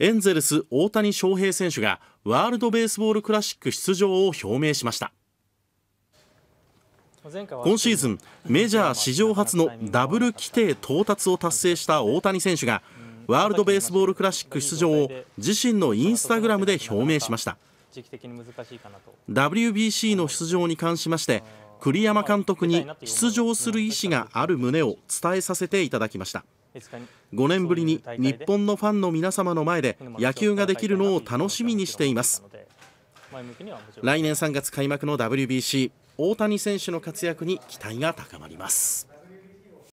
エンゼルス大谷翔平選手がワールドベースボールクラシック出場を表明しました今シーズンメジャー史上初のダブル規定到達を達成した大谷選手がワールドベースボールクラシック出場を自身のインスタグラムで表明しました WBC の出場に関しまして栗山監督に出場する意思がある旨を伝えさせていただきました5年ぶりに日本のファンの皆様の前で野球ができるのを楽しみにしています来年3月開幕の WBC 大谷選手の活躍に期待が高まります